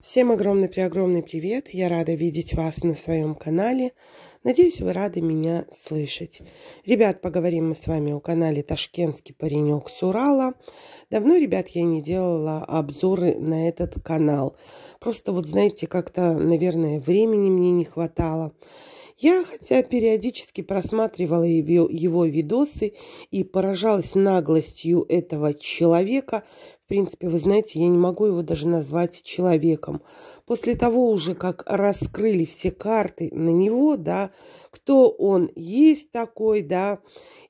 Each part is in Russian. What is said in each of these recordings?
Всем огромный-преогромный привет! Я рада видеть вас на своем канале. Надеюсь, вы рады меня слышать. Ребят, поговорим мы с вами о канале «Ташкентский паренек с Урала». Давно, ребят, я не делала обзоры на этот канал. Просто вот, знаете, как-то, наверное, времени мне не хватало. Я, хотя периодически просматривала его видосы и поражалась наглостью этого человека, принципе, вы знаете, я не могу его даже назвать человеком. После того уже, как раскрыли все карты на него, да, кто он есть такой, да,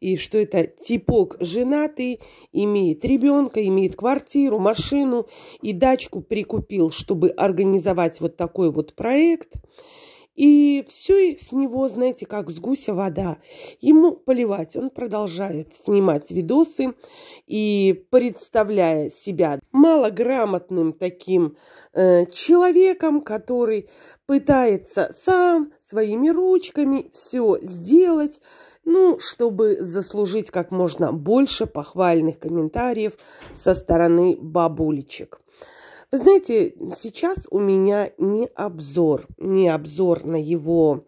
и что это типок женатый, имеет ребенка, имеет квартиру, машину и дачку прикупил, чтобы организовать вот такой вот проект – и все с него, знаете, как с гуся вода. Ему поливать. Он продолжает снимать видосы и представляя себя малограмотным таким э, человеком, который пытается сам своими ручками все сделать, ну, чтобы заслужить как можно больше похвальных комментариев со стороны бабулечек. Вы знаете, сейчас у меня не обзор, не обзор на его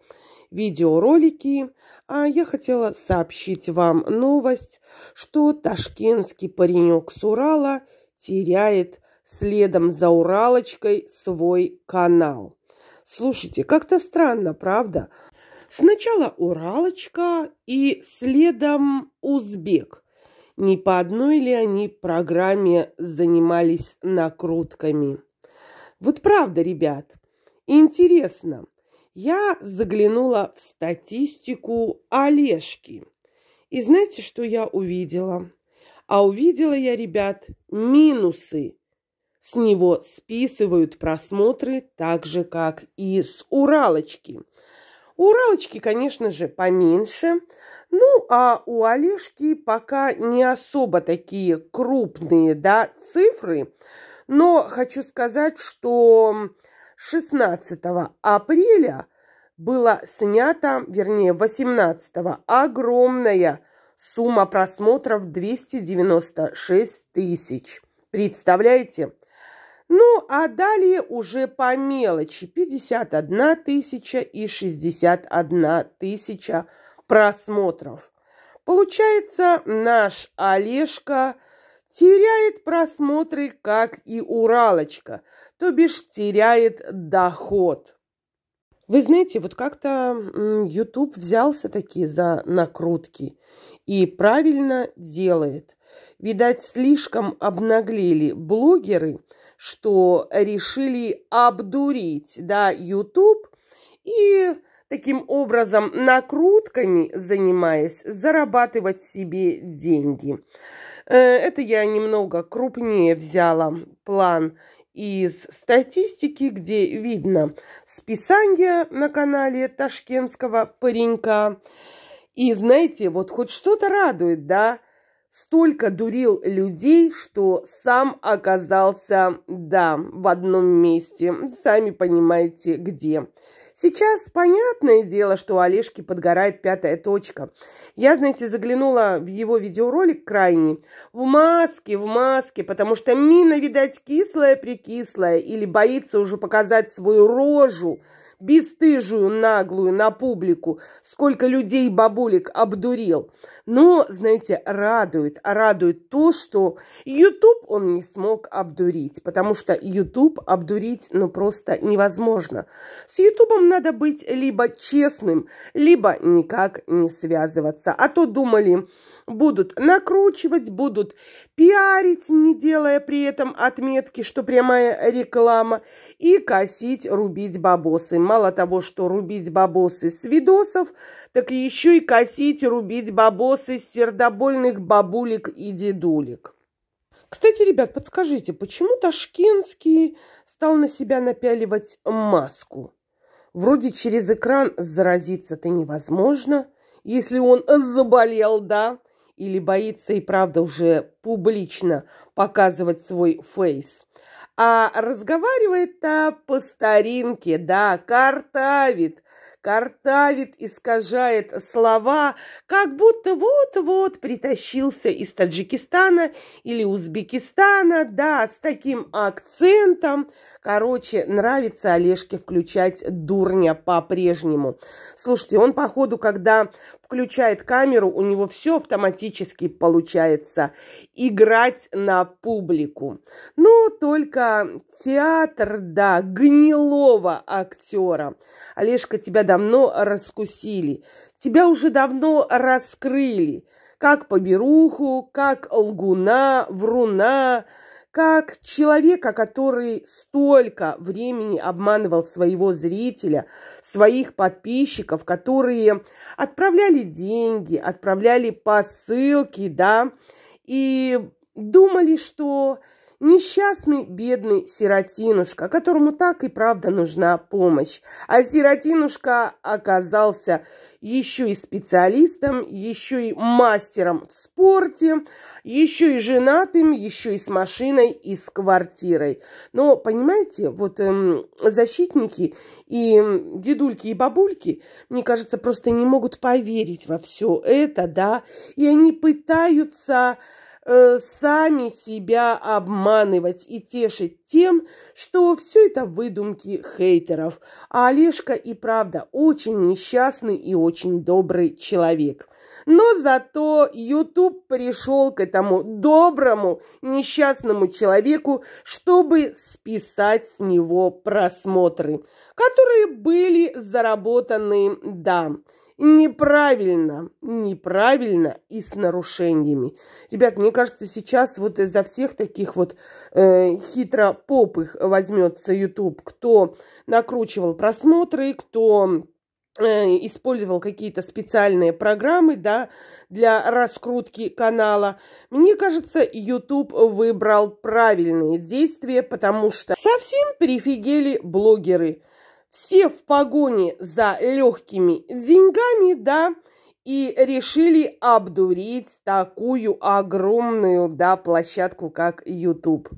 видеоролики, а я хотела сообщить вам новость, что ташкентский паренек с Урала теряет следом за Уралочкой свой канал. Слушайте, как-то странно, правда? Сначала Уралочка и следом Узбек. Не по одной ли они программе занимались накрутками? Вот правда, ребят, интересно. Я заглянула в статистику Олежки. И знаете, что я увидела? А увидела я, ребят, минусы. С него списывают просмотры так же, как и с Уралочки. У Уралочки, конечно же, поменьше – ну, а у Олежки пока не особо такие крупные да, цифры, но хочу сказать, что 16 апреля было снято, вернее, 18 огромная сумма просмотров 296 тысяч. Представляете? Ну, а далее уже по мелочи 51 тысяча и 61 тысяча просмотров. Получается, наш Олежка теряет просмотры, как и Уралочка, то бишь теряет доход. Вы знаете, вот как-то YouTube взялся такие за накрутки и правильно делает. Видать, слишком обнаглели блогеры, что решили обдурить, да, YouTube и Таким образом, накрутками занимаясь, зарабатывать себе деньги. Э, это я немного крупнее взяла план из статистики, где видно списание на канале ташкентского паренька. И знаете, вот хоть что-то радует, да? Столько дурил людей, что сам оказался, да, в одном месте. Сами понимаете, где. Сейчас понятное дело, что у Олежки подгорает пятая точка. Я, знаете, заглянула в его видеоролик крайний. В маске, в маске, потому что мина, видать, кислая-прикислая или боится уже показать свою рожу – бесстыжую, наглую, на публику, сколько людей бабулик обдурил. Но, знаете, радует, радует то, что YouTube он не смог обдурить, потому что YouTube обдурить, ну, просто невозможно. С YouTube надо быть либо честным, либо никак не связываться. А то думали, будут накручивать, будут пиарить, не делая при этом отметки, что прямая реклама – и косить, рубить бабосы. Мало того, что рубить бабосы с видосов, так еще и косить, рубить бабосы с сердобольных бабулек и дедулек. Кстати, ребят, подскажите, почему Ташкентский стал на себя напяливать маску? Вроде через экран заразиться-то невозможно, если он заболел, да? Или боится и правда уже публично показывать свой фейс – а разговаривает-то по старинке, да, картавит, картавит, искажает слова, как будто вот-вот притащился из Таджикистана или Узбекистана, да, с таким акцентом. Короче, нравится Олежке включать дурня по-прежнему. Слушайте, он, походу, когда включает камеру, у него все автоматически получается. Играть на публику. Но только театр, да, гнилого актера. Олежка, тебя давно раскусили, тебя уже давно раскрыли, как поберуху, как лгуна, вруна, как человека, который столько времени обманывал своего зрителя, своих подписчиков, которые отправляли деньги, отправляли посылки, да, и думали, что Несчастный бедный сиротинушка, которому так и правда нужна помощь. А сиротинушка оказался еще и специалистом, еще и мастером в спорте, еще и женатым, еще и с машиной и с квартирой. Но, понимаете, вот эм, защитники и дедульки и бабульки, мне кажется, просто не могут поверить во все это, да, и они пытаются Э, сами себя обманывать и тешить тем, что все это выдумки хейтеров. А Олежка и правда очень несчастный и очень добрый человек. Но зато YouTube пришел к этому доброму, несчастному человеку, чтобы списать с него просмотры, которые были заработаны, да, неправильно, неправильно и с нарушениями. Ребят, мне кажется, сейчас вот из-за всех таких вот э, хитропопых возьмется YouTube, кто накручивал просмотры, кто э, использовал какие-то специальные программы, да, для раскрутки канала. Мне кажется, YouTube выбрал правильные действия, потому что совсем перефигели блогеры – все в погоне за легкими деньгами, да, и решили обдурить такую огромную, да, площадку, как YouTube,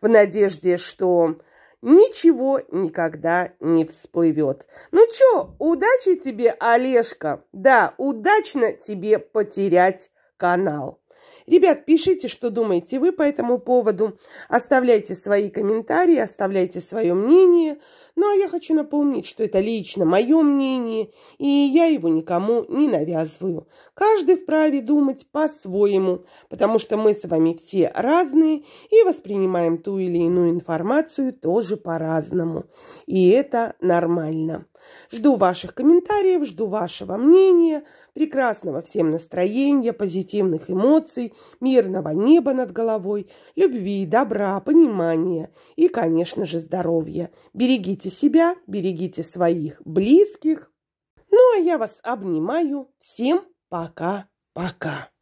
в надежде, что ничего никогда не всплывет. Ну чё, удачи тебе, Олежка. Да, удачно тебе потерять канал. Ребят, пишите, что думаете вы по этому поводу. Оставляйте свои комментарии, оставляйте свое мнение. Ну, а я хочу напомнить, что это лично мое мнение, и я его никому не навязываю. Каждый вправе думать по-своему, потому что мы с вами все разные и воспринимаем ту или иную информацию тоже по-разному. И это нормально. Жду ваших комментариев, жду вашего мнения, прекрасного всем настроения, позитивных эмоций, мирного неба над головой, любви, добра, понимания и, конечно же, здоровья. Берегите берегите себя, берегите своих близких. Ну, а я вас обнимаю. Всем пока-пока.